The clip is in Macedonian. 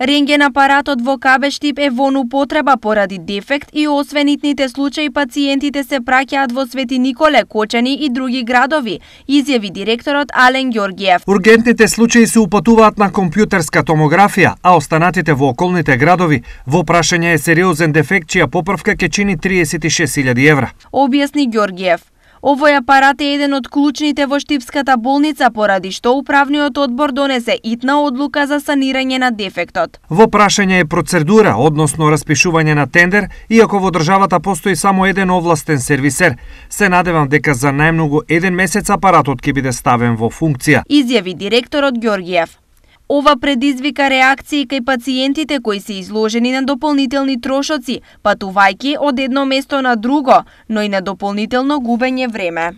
Ренген апаратот во Кабештип е вон употреба поради дефект и освенитните случаи пациентите се праќаат во Свети Николе, Кочани и други градови, изјави директорот Ален Георгиев. Ургентните случаи се упатуваат на компјутерска томографија, а останатите во околните градови во прашање е сериозен дефект чија поправка ќе чини 36.000 евра. Објасни Георгиев. Овој апарат е еден од клучните во Штипската болница, поради што управниот одбор донесе итна одлука за санирање на дефектот. Во прашање е процедура, односно распишување на тендер, иако во државата постои само еден овластен сервисер. Се надевам дека за најмногу еден месец апаратот ќе биде ставен во функција. Изјави директорот Георгиев. Ова предизвика реакции кај пациентите кои се изложени на дополнителни трошоци, патувајки од едно место на друго, но и на дополнително губење време.